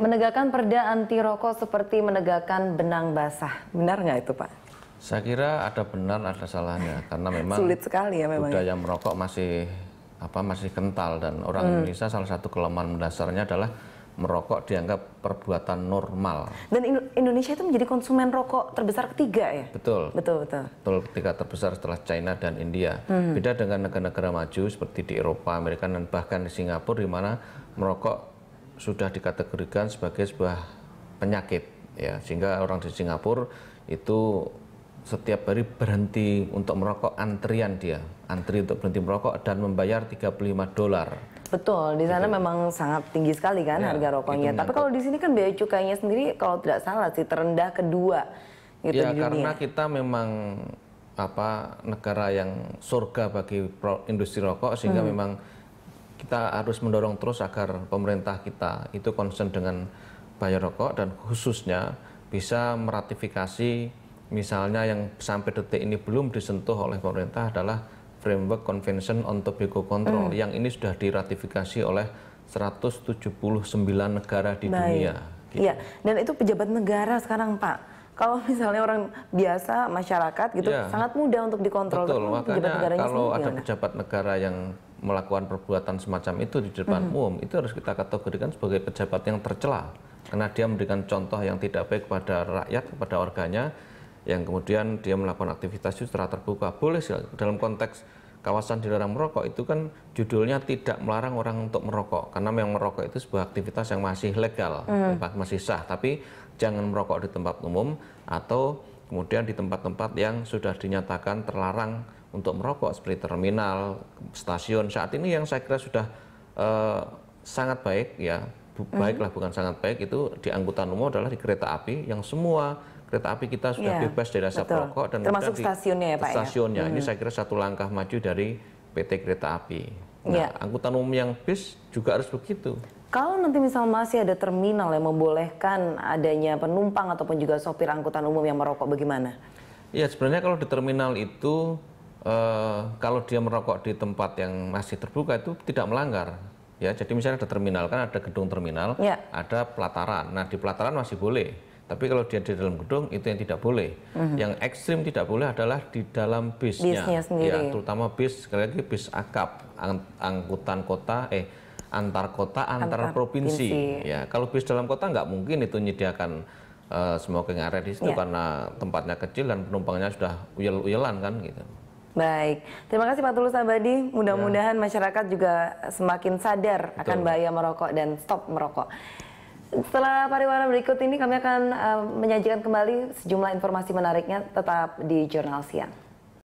Menegakkan perda anti rokok seperti menegakkan benang basah. Benar nggak itu Pak? Saya kira ada benar ada salahnya karena memang sulit sekali ya memang. Ya. Budaya merokok masih apa masih kental dan orang hmm. Indonesia salah satu kelemahan mendasarnya adalah merokok dianggap perbuatan normal. Dan Indonesia itu menjadi konsumen rokok terbesar ketiga ya? Betul. Betul, betul. Betul, ketiga terbesar setelah China dan India. Hmm. Beda dengan negara-negara maju seperti di Eropa, Amerika, dan bahkan di Singapura di mana merokok sudah dikategorikan sebagai sebuah penyakit ya sehingga orang di Singapura itu setiap hari berhenti untuk merokok antrian dia antri untuk berhenti merokok dan membayar 35 dolar Betul, di sana gitu. memang sangat tinggi sekali kan ya, harga rokoknya. Tapi kalau di sini kan biaya cukainya sendiri kalau tidak salah sih terendah kedua gitu ya, di dunia. karena kita memang apa negara yang surga bagi industri rokok sehingga hmm. memang kita harus mendorong terus agar pemerintah kita itu concern dengan bayar rokok dan khususnya bisa meratifikasi misalnya yang sampai detik ini belum disentuh oleh pemerintah adalah Framework Convention on Tobacco Control mm. yang ini sudah diratifikasi oleh 179 negara di Baik. dunia. Iya, gitu. dan itu pejabat negara sekarang Pak kalau misalnya orang biasa masyarakat gitu ya. sangat mudah untuk dikontrol. Betul, Tapi makanya pejabat kalau ada gimana? pejabat negara yang melakukan perbuatan semacam itu di depan mm -hmm. umum itu harus kita kategorikan sebagai pejabat yang tercela karena dia memberikan contoh yang tidak baik kepada rakyat kepada warganya, yang kemudian dia melakukan aktivitas itu secara terbuka boleh sih dalam konteks kawasan dilarang merokok itu kan judulnya tidak melarang orang untuk merokok karena yang merokok itu sebuah aktivitas yang masih legal mm. masih sah tapi jangan merokok di tempat umum atau kemudian di tempat-tempat yang sudah dinyatakan terlarang untuk merokok seperti terminal stasiun saat ini yang saya kira sudah uh, sangat baik ya hmm. baiklah mm. bukan sangat baik itu di angkutan umum adalah di kereta api yang semua kereta api kita sudah yeah. bebas dari asap Betul. rokok dan termasuk stasiunnya ya Pak. Ya? Stasiunnya ya? ini hmm. saya kira satu langkah maju dari PT Kereta Api. Nah, yeah. angkutan umum yang bis juga harus begitu. Kalau nanti misal masih ada terminal yang membolehkan adanya penumpang ataupun juga sopir angkutan umum yang merokok bagaimana? Ya sebenarnya kalau di terminal itu eh, kalau dia merokok di tempat yang masih terbuka itu tidak melanggar. Ya, jadi misalnya ada terminal kan ada gedung terminal, ya. ada pelataran. Nah di pelataran masih boleh tapi kalau dia di dalam gedung itu yang tidak boleh. Mm-hmm. Yang ekstrim tidak boleh adalah di dalam bisnya, bisnya sendiri. ya terutama bis sekali lagi bis akap ang- angkutan kota eh antar kota antar, antar provinsi. provinsi. Ya kalau bis dalam kota nggak mungkin itu menyediakan uh, smoking area di situ yeah. karena tempatnya kecil dan penumpangnya sudah uyel-uyelan kan gitu. Baik, terima kasih Pak Tulus Abadi. Mudah-mudahan ya. masyarakat juga semakin sadar Betul. akan bahaya merokok dan stop merokok. Setelah pariwara berikut ini kami akan uh, menyajikan kembali sejumlah informasi menariknya tetap di Jurnal Siang.